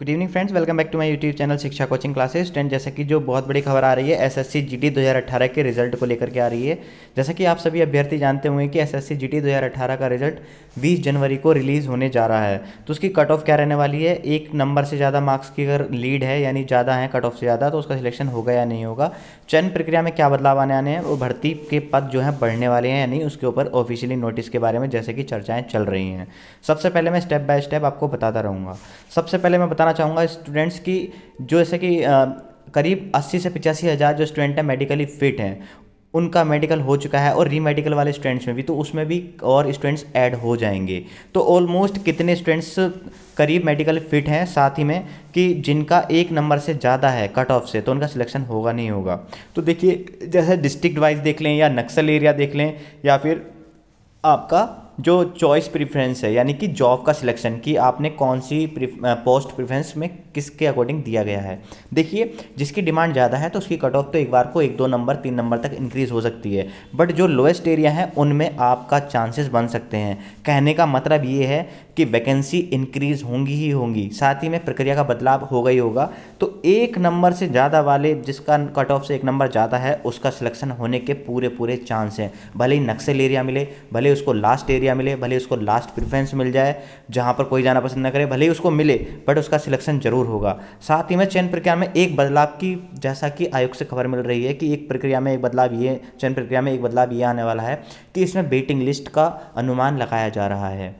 good evening friends welcome back to my YouTube channel Shiksha coaching classes student जैसा कि जो बहुत बड़ी खबर आ रही है एसएससी जीडी 2018 के रिजल्ट को लेकर के आ रही है जैसा कि आप सभी अभ्यर्थी जानते होंगे कि एसएससी जीडी 2018 का रिजल्ट 20 जनवरी को रिलीज़ होने जा रहा है तो उसकी कट ऑफ क्या रहने वाली है एक नंबर से ज़्यादा मार्क्स की अगर लीड है यानी ज़्यादा है कट ऑफ से ज़्यादा तो उसका सिलेक्शन होगा या नहीं होगा चयन प्रक्रिया में क्या बदलाव आने आने हैं वो भर्ती के पद जो है बढ़ने वाले हैं यानी उसके ऊपर ऑफिशियली नोटिस के बारे में जैसे कि चर्चाएँ चल रही हैं सबसे पहले मैं स्टेप बाय स्टेप आपको बताता रहूँगा सबसे पहले मैं बता बताना चाहूँगा स्टूडेंट्स की जो जैसे कि करीब अस्सी से पिचासी हज़ार जो स्टूडेंट हैं मेडिकली फिट हैं उनका मेडिकल हो चुका है और रीमेडिकल वाले स्टूडेंट्स में भी तो उसमें भी और स्टूडेंट्स ऐड हो जाएंगे तो ऑलमोस्ट कितने स्टूडेंट्स करीब मेडिकल फिट हैं साथ ही में कि जिनका एक नंबर से ज़्यादा है कट ऑफ से तो उनका सिलेक्शन होगा नहीं होगा तो देखिए जैसे डिस्ट्रिक्ट वाइज देख लें या नक्सल एरिया देख लें या फिर आपका जो चॉइस प्रेफरेंस है यानी कि जॉब का सिलेक्शन कि आपने कौन सी पोस्ट प्रेफरेंस में किसके अकॉर्डिंग दिया गया है देखिए जिसकी डिमांड ज़्यादा है तो उसकी कट ऑफ तो एक बार को एक दो नंबर तीन नंबर तक इंक्रीज़ हो सकती है बट जो लोएस्ट एरिया है उनमें आपका चांसेस बन सकते हैं कहने का मतलब ये है कि वैकेंसी इंक्रीज़ होंगी ही होंगी साथ ही में प्रक्रिया का बदलाव होगा ही होगा तो एक नंबर से ज़्यादा वाले जिसका कट ऑफ से एक नंबर ज़्यादा है उसका सिलेक्शन होने के पूरे पूरे चांस हैं भले ही नक्सल एरिया मिले भले उसको लास्ट एरिया क्राइटेरिया मिले भले उसको लास्ट प्रिफ्रेंस मिल जाए जहाँ पर कोई जाना पसंद न करे भले ही उसको मिले बट उसका सिलेक्शन जरूर होगा साथ ही में चयन प्रक्रिया में एक बदलाव की जैसा कि आयोग से खबर मिल रही है कि एक प्रक्रिया में एक बदलाव ये चयन प्रक्रिया में एक बदलाव ये आने वाला है कि इसमें वेटिंग लिस्ट का अनुमान लगाया जा रहा है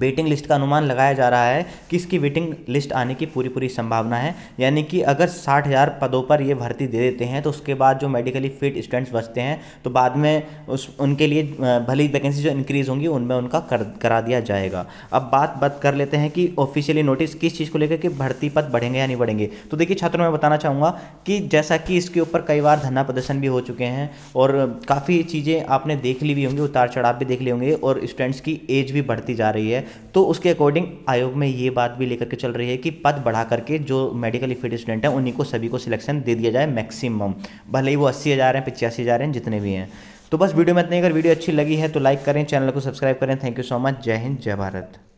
वेटिंग लिस्ट का अनुमान लगाया जा रहा है कि इसकी वेटिंग लिस्ट आने की पूरी पूरी संभावना है यानी कि अगर साठ हज़ार पदों पर ये भर्ती दे देते हैं तो उसके बाद जो मेडिकली फिट स्टूडेंट्स बचते हैं तो बाद में उस उनके लिए भली वैकेंसी जो इंक्रीज़ होंगी उनमें उनका कर करा दिया जाएगा अब बात बात कर लेते हैं कि ऑफिशियली नोटिस किस चीज़ को लेकर कि भर्ती पद बढ़ेंगे या नहीं बढ़ेंगे तो देखिए छात्रों में बताना चाहूँगा कि जैसा कि इसके ऊपर कई बार धरना प्रदर्शन भी हो चुके हैं और काफ़ी चीज़ें आपने देख ली भी होंगी उतार चढ़ाव भी देख ली होंगे और स्टूडेंट्स की एज भी बढ़ती जा रही है तो उसके अकॉर्डिंग आयोग में ये बात भी लेकर के चल रही है कि पद बढ़ा करके जो मेडिकल फील्ड स्टूडेंट हैं उन्हीं को सभी को सिलेक्शन दे दिया जाए मैक्सिमम भले ही वो अस्सी हज़ार हैं पिचासी हज़ार हैं जितने भी हैं तो बस वीडियो में इतने अगर वीडियो अच्छी लगी है तो लाइक करें चैनल को सब्सक्राइब करें थैंक यू सो मच जय हिंद जय भारत